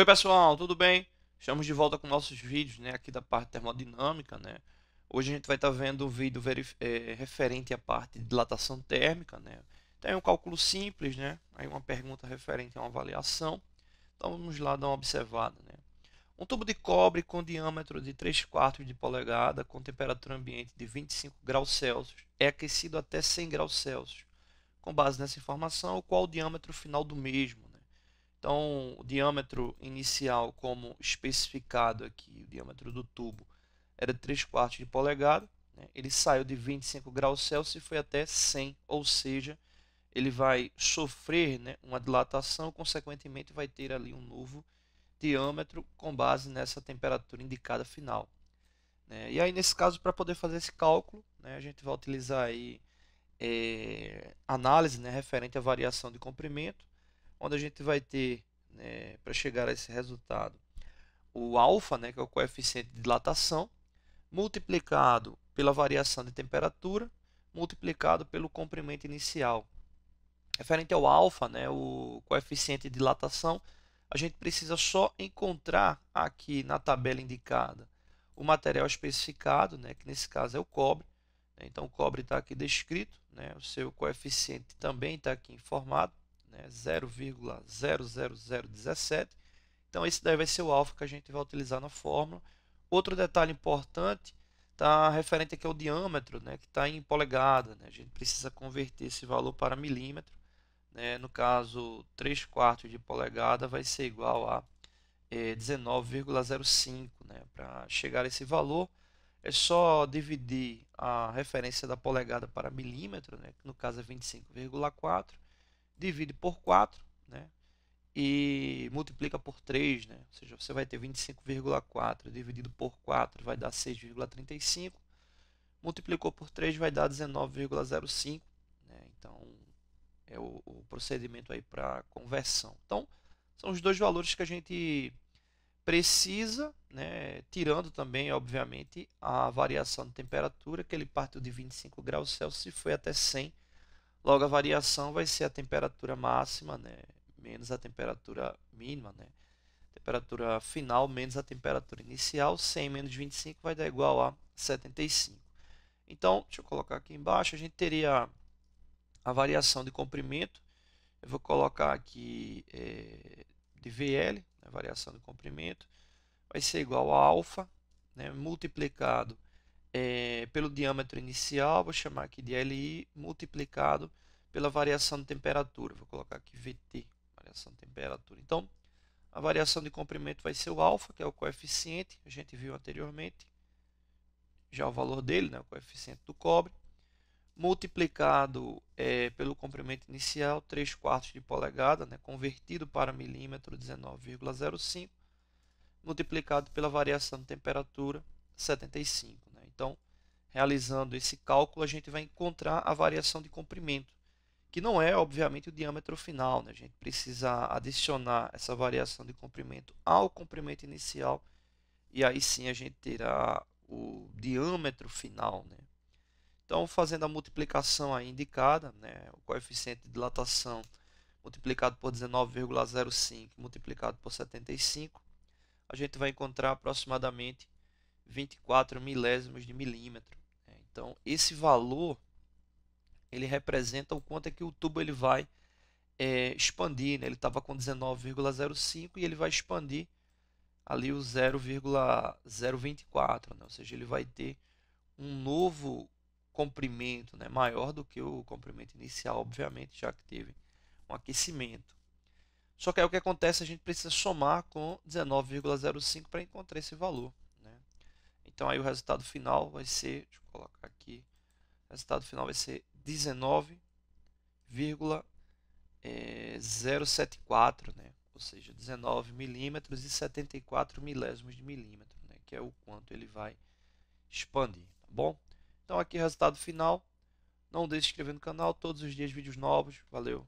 Oi pessoal, tudo bem? Estamos de volta com nossos vídeos né, aqui da parte termodinâmica. Né? Hoje a gente vai estar tá vendo o vídeo é, referente à parte de dilatação térmica. Né? Tem um cálculo simples, né? aí uma pergunta referente a uma avaliação. Então vamos lá dar uma observada. Né? Um tubo de cobre com diâmetro de 3 quartos de polegada, com temperatura ambiente de 25 graus Celsius, é aquecido até 100 graus Celsius. Com base nessa informação, qual o diâmetro final do mesmo? Então, o diâmetro inicial, como especificado aqui, o diâmetro do tubo era 3 quartos de polegada. Né? Ele saiu de 25 graus Celsius e foi até 100, ou seja, ele vai sofrer né, uma dilatação, consequentemente vai ter ali um novo diâmetro com base nessa temperatura indicada final. Né? E aí, nesse caso, para poder fazer esse cálculo, né, a gente vai utilizar aí, é, análise né, referente à variação de comprimento onde a gente vai ter, né, para chegar a esse resultado, o alfa, né, que é o coeficiente de dilatação, multiplicado pela variação de temperatura, multiplicado pelo comprimento inicial. Referente ao alfa, né, o coeficiente de dilatação, a gente precisa só encontrar aqui na tabela indicada o material especificado, né, que nesse caso é o cobre. Né. Então, o cobre está aqui descrito, né, o seu coeficiente também está aqui informado né? 0,00017. Então esse daí vai ser o alfa que a gente vai utilizar na fórmula. Outro detalhe importante está referente aqui ao diâmetro, né, que está em polegada. Né? A gente precisa converter esse valor para milímetro. Né? No caso, 3 quartos de polegada vai ser igual a é, 19,05. Né? Para chegar a esse valor, é só dividir a referência da polegada para milímetro, né? que no caso é 25,4, divide por 4 né, e multiplica por 3, né, ou seja, você vai ter 25,4 dividido por 4 vai dar 6,35, multiplicou por 3 vai dar 19,05, né, então é o, o procedimento aí para conversão. Então, são os dois valores que a gente precisa, né, tirando também, obviamente, a variação de temperatura, que ele partiu de 25 graus Celsius e foi até 100 graus Logo, a variação vai ser a temperatura máxima, né? Menos a temperatura mínima, né? Temperatura final menos a temperatura inicial. 100 menos 25 vai dar igual a 75. Então, deixa eu colocar aqui embaixo. A gente teria a variação de comprimento. Eu vou colocar aqui é, de VL, né? variação de comprimento. Vai ser igual a alfa, né? multiplicado é, pelo diâmetro inicial, vou chamar aqui de LI, multiplicado pela variação de temperatura. Vou colocar aqui VT, variação de temperatura. Então, a variação de comprimento vai ser o alfa, que é o coeficiente, a gente viu anteriormente, já o valor dele, né, o coeficiente do cobre, multiplicado é, pelo comprimento inicial, 3 quartos de polegada, né, convertido para milímetro, 19,05, multiplicado pela variação de temperatura, 75. Né? Então, realizando esse cálculo, a gente vai encontrar a variação de comprimento, que não é, obviamente, o diâmetro final. Né? A gente precisa adicionar essa variação de comprimento ao comprimento inicial, e aí sim a gente terá o diâmetro final. Né? Então, fazendo a multiplicação aí indicada, né, o coeficiente de dilatação multiplicado por 19,05 multiplicado por 75, a gente vai encontrar aproximadamente 24 milésimos de milímetro. É, então, esse valor ele representa o quanto é que o tubo ele vai é, expandir. Né? Ele estava com 19,05 e ele vai expandir ali o 0,024, né? ou seja, ele vai ter um novo comprimento né? maior do que o comprimento inicial, obviamente, já que teve um aquecimento. Só que aí o que acontece, a gente precisa somar com 19,05 para encontrar esse valor. Então aí o resultado final vai ser, deixa eu colocar aqui, o resultado final vai ser 19,074, eh, né? Ou seja, 19 milímetros e 74 milésimos de milímetro, né? Que é o quanto ele vai expandir, tá bom? Então aqui resultado final. Não deixe de se inscrever no canal, todos os dias vídeos novos. Valeu!